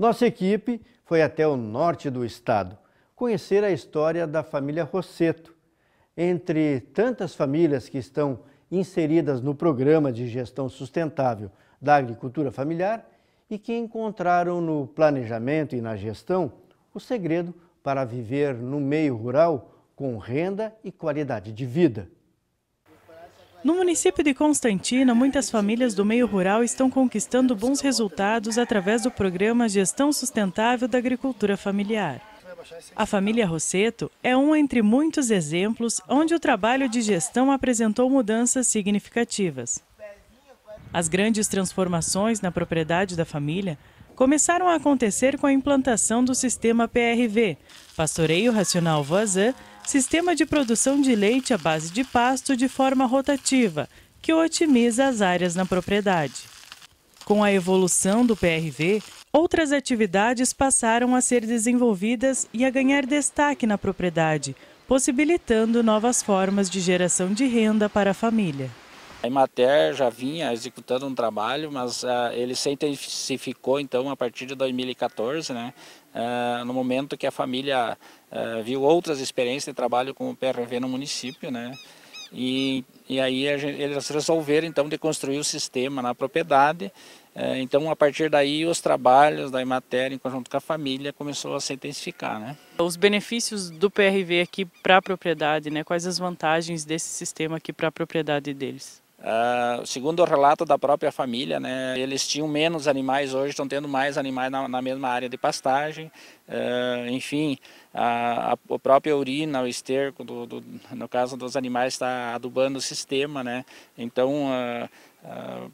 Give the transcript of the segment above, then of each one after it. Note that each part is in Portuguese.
Nossa equipe foi até o norte do estado conhecer a história da família Rosseto. Entre tantas famílias que estão inseridas no programa de gestão sustentável da agricultura familiar e que encontraram no planejamento e na gestão o segredo para viver no meio rural com renda e qualidade de vida. No município de Constantina, muitas famílias do meio rural estão conquistando bons resultados através do programa Gestão Sustentável da Agricultura Familiar. A família Rosseto é um entre muitos exemplos onde o trabalho de gestão apresentou mudanças significativas. As grandes transformações na propriedade da família começaram a acontecer com a implantação do sistema PRV, Pastoreio Racional Voisin, sistema de produção de leite à base de pasto de forma rotativa, que otimiza as áreas na propriedade. Com a evolução do PRV, outras atividades passaram a ser desenvolvidas e a ganhar destaque na propriedade, possibilitando novas formas de geração de renda para a família. A Imater já vinha executando um trabalho, mas uh, ele se intensificou então a partir de 2014, né? Uh, no momento que a família eh, viu outras experiências de trabalho com o PRV no município, né? E, e aí gente, eles resolveram então de construir o sistema na propriedade. Eh, então a partir daí os trabalhos da matéria em conjunto com a família começou a se intensificar, né? Os benefícios do PRV aqui para a propriedade, né? Quais as vantagens desse sistema aqui para a propriedade deles? Uh, segundo o relato da própria família, né, eles tinham menos animais, hoje estão tendo mais animais na, na mesma área de pastagem. Uh, enfim, a, a, a, própria urina, o esterco, do, do, no caso dos animais, está adubando o sistema. Né? Então, uh,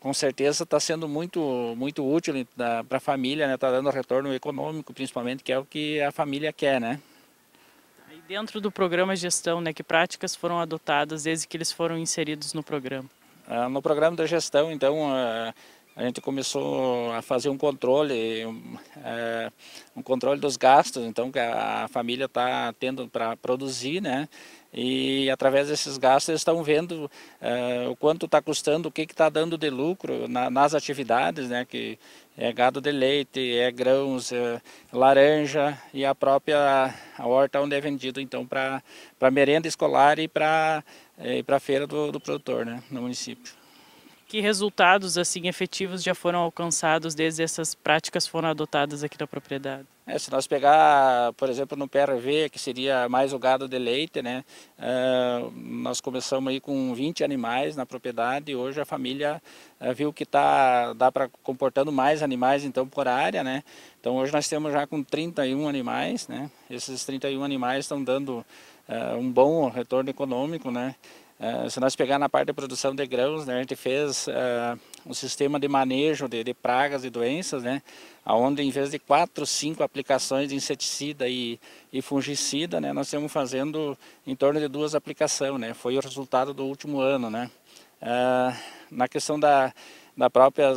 com certeza está sendo muito, muito útil eh, para a família, está né? Tá dando retorno econômico, principalmente, que é o que a família quer. Né? Dentro do programa gestão, né, que práticas foram adotadas desde que eles foram inseridos no programa? Ah, no programa da gestão, então, ah, a gente começou a fazer um controle, um, é, um controle dos gastos, então que a família está tendo para produzir, né? E através desses gastos eles estão vendo é, o quanto está custando, o que está dando de lucro na, nas atividades, né? Que é gado de leite, é grãos, é laranja e a própria a horta onde é vendido, então para merenda escolar e para para feira do, do produtor, né? No município. Que resultados assim efetivos já foram alcançados desde essas práticas foram adotadas aqui na propriedade? É, se nós pegar, por exemplo, no PRV, que seria mais o gado de leite, né? Uh, nós começamos aí com 20 animais na propriedade e hoje a família uh, viu que tá, dá para comportando mais animais então por área, né? Então hoje nós temos já com 31 animais, né? Esses 31 animais estão dando uh, um bom retorno econômico, né? É, se nós pegar na parte de produção de grãos, né, a gente fez uh, um sistema de manejo de, de, pragas e doenças, né, onde em vez de quatro, cinco aplicações de inseticida e, e fungicida, né, nós estamos fazendo em torno de duas aplicações. Né, foi o resultado do último ano. Né. Uh, na questão da, da própria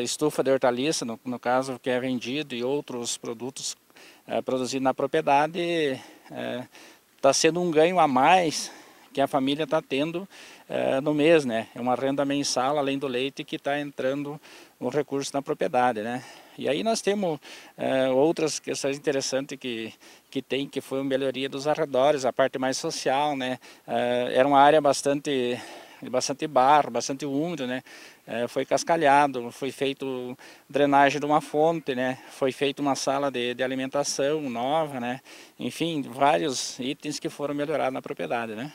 estufa de hortaliça, no, no caso que é vendido, e outros produtos produzidos na propriedade, está sendo um ganho a mais que a família está tendo eh, no mês, né? É uma renda mensal além do leite que está entrando um recurso na propriedade, né? E aí nós temos eh, outras questões interessantes que, que tem, que foi a melhoria dos arredores, a parte mais social, né? Eh, era uma área bastante bastante barro, bastante úmido, né? É, foi cascalhado, foi feito drenagem de uma fonte, né? Foi feita uma sala de, de, alimentação nova, né? Enfim, vários itens que foram melhorados na propriedade, né?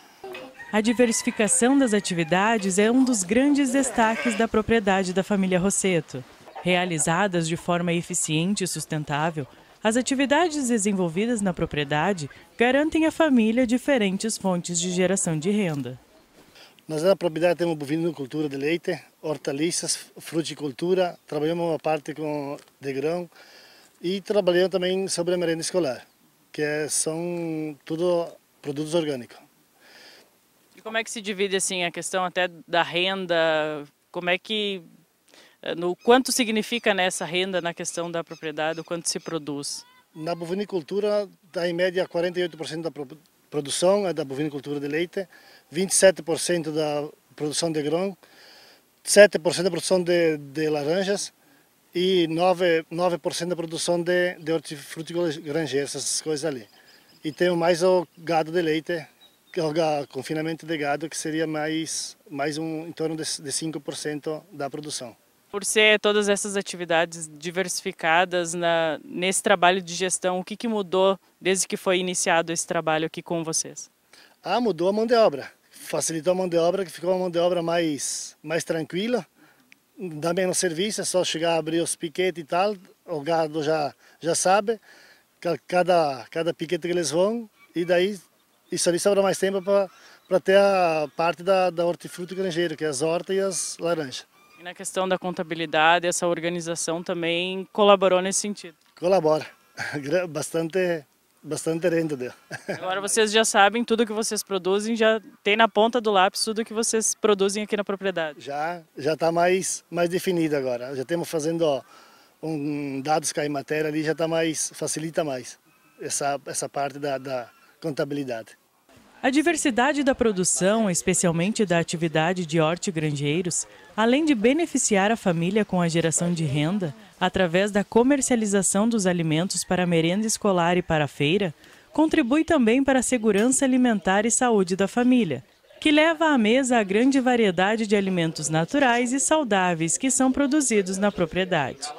A diversificação das atividades é um dos grandes destaques da propriedade da família Rosseto. Realizadas de forma eficiente e sustentável, as atividades desenvolvidas na propriedade garantem à família diferentes fontes de geração de renda. Nós na propriedade temos bovinocultura de leite, hortaliças, fruticultura, trabalhamos uma parte com de grão e trabalhamos também sobre a merenda escolar, que é- são tudo produtos orgânicos. E como é que se divide assim a questão até da renda? Como é que eh, no quanto significa nessa né, renda na questão da propriedade, o quanto se produz? Na bovinicultura, dá em média 48% da produção é da bovinicultura de leite, 27% da produção de grão, 7% da produção de, de, laranjas e 9%, 9 da produção de, de hortifruti granjeiro, essas coisas ali. E tem mais o gado de leite, confinamento de gado, que seria mais, mais um, em torno de, 5% da produção. Por ser todas essas atividades diversificadas na, nesse trabalho de gestão, o que, que mudou desde que foi iniciado esse trabalho aqui com vocês? Ah, mudou a mão de obra. Facilitou a mão de obra, que ficou uma mão de obra mais, mais tranquila, dá menos serviço, é só chegar a abrir os piquetes e tal, o gado já, já sabe cada, cada piquete que eles vão, e daí isso ali sobra mais tempo para ter a parte da, da hortifruti granjeiro, que é as hortas e as laranjas. E na questão da contabilidade, essa organização também colaborou nesse sentido? Colabora. Bastante, bastante renda deu. Agora vocês já sabem tudo que vocês produzem, já tem na ponta do lápis tudo que vocês produzem aqui na propriedade. Já, já está mais, mais definido agora. Já estamos fazendo ó, um, dados com matéria ali, já está mais, facilita mais essa, essa parte da, da contabilidade. A diversidade da produção, especialmente da atividade de hortigrangeiros, além de beneficiar a família com a geração de renda, através da comercialização dos alimentos para merenda escolar e para a feira, contribui também para a segurança alimentar e saúde da família, que leva à mesa a grande variedade de alimentos naturais e saudáveis que são produzidos na propriedade.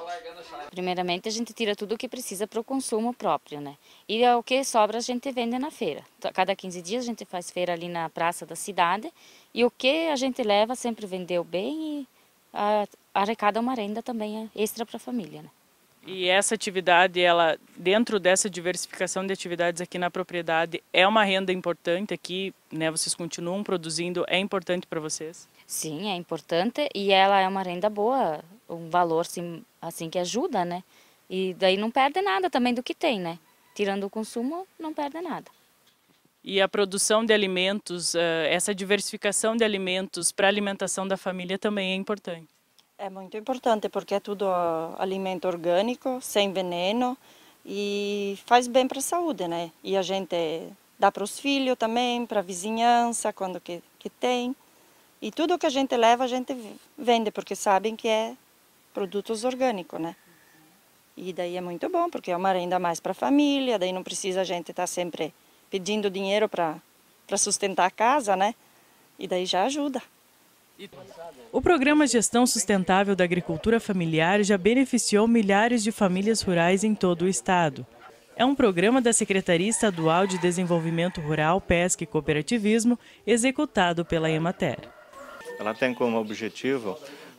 Primeiramente, a gente tira tudo o que precisa para o consumo próprio, né? E é o que sobra a gente vende na feira. Então, a cada 15 dias a gente faz feira ali na praça da cidade e o que a gente leva sempre vendeu bem e a, ah, arrecada uma renda também eh, extra para a família, né? E essa atividade, ela dentro dessa diversificação de atividades aqui na propriedade, é uma renda importante aqui, né? Vocês continuam produzindo, é importante para vocês? Sim, é importante e ela é uma renda boa um valor assim, assim que ajuda, né? E daí não perde nada também do que tem, né? Tirando o consumo, não perde nada. E a produção de alimentos, eh, essa diversificação de alimentos para a alimentação da família também é importante. É muito importante porque é tudo alimento orgânico, sem veneno e faz bem para a saúde, né? E a gente dá para os filhos também, para a vizinhança, quando que, que tem. E tudo que a gente leva, a gente vende, porque sabem que é produtos orgânicos, né? E daí é muito bom, porque é uma renda mais para a família, daí não precisa a gente estar tá sempre pedindo dinheiro para sustentar a casa, né? E daí já ajuda. O programa Gestão Sustentável da Agricultura Familiar já beneficiou milhares de famílias rurais em todo o estado. É um programa da Secretaria Estadual de Desenvolvimento Rural, Pesca e Cooperativismo, executado pela Emater. Ela tem como objetivo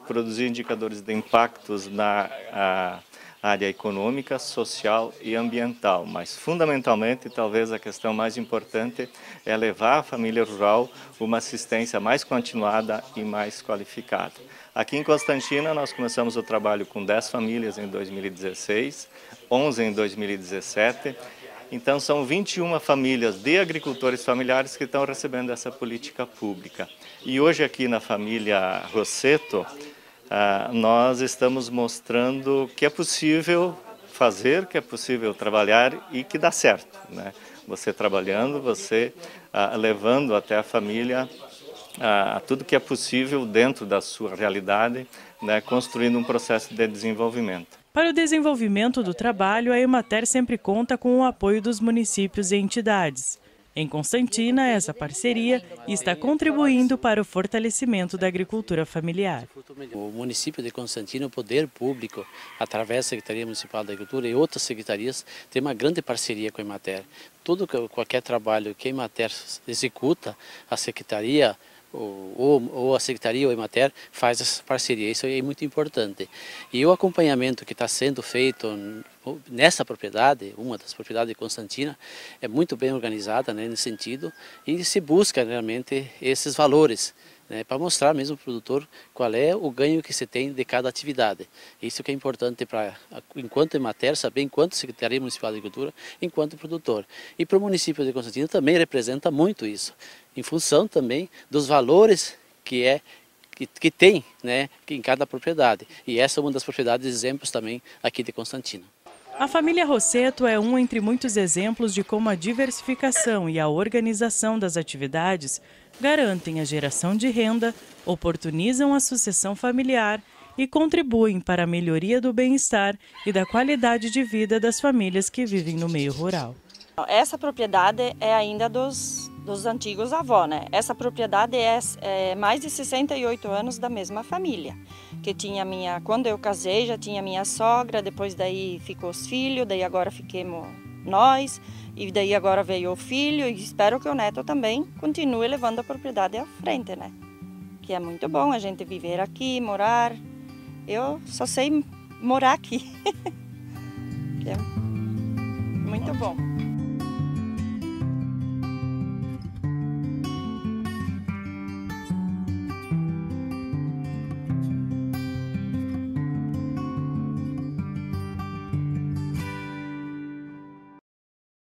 produzir indicadores de impactos na a, área econômica, social e ambiental. Mas, fundamentalmente, talvez a questão mais importante é levar à família rural uma assistência mais continuada e mais qualificada. Aqui em Constantina, nós começamos o trabalho com 10 famílias em 2016, 11 em 2017 então, são 21 famílias de agricultores familiares que estão recebendo essa política pública. E hoje, aqui na família Rosseto, ah, nós estamos mostrando que é possível fazer, que é possível trabalhar e que dá certo. Né? Você trabalhando, você ah, levando até a família a ah, tudo que é possível dentro da sua realidade, né? construindo um processo de desenvolvimento. Para o desenvolvimento do trabalho, a Emater sempre conta com o apoio dos municípios e entidades. Em Constantina, essa parceria está contribuindo para o fortalecimento da agricultura familiar. O município de Constantina, o poder público, através da Secretaria Municipal da Agricultura e outras secretarias, tem uma grande parceria com a Emater. Todo qualquer trabalho que a Emater executa, a Secretaria ou, ou a Secretaria ou a Emater faz essa parceria, isso é muito importante. E o acompanhamento que está sendo feito nessa propriedade, uma das propriedades de Constantina, é muito bem organizada né, nesse sentido e se busca realmente esses valores né, para mostrar mesmo o produtor qual é o ganho que se tem de cada atividade. Isso que é importante para, enquanto em matéria, saber enquanto Secretaria Municipal de Agricultura, enquanto produtor. E para o município de Constantino também representa muito isso, em função também dos valores que é que, que tem né, em cada propriedade. E essa é uma das propriedades exemplos também aqui de Constantino. A família Rosseto é um entre muitos exemplos de como a diversificação e a organização das atividades garantem a geração de renda, oportunizam a sucessão familiar e contribuem para a melhoria do bem-estar e da qualidade de vida das famílias que vivem no meio rural. Essa propriedade é ainda dos, dos antigos avós, né? Essa propriedade é, é, mais de 68 anos da mesma família, que tinha minha, quando eu casei já tinha minha sogra, depois daí ficou os filhos, daí agora fiquemos nós e daí agora veio o filho e espero que o neto também continue levando a propriedade à frente, né? Que é muito bom a gente viver aqui, morar. Eu só sei morar aqui. é muito bom.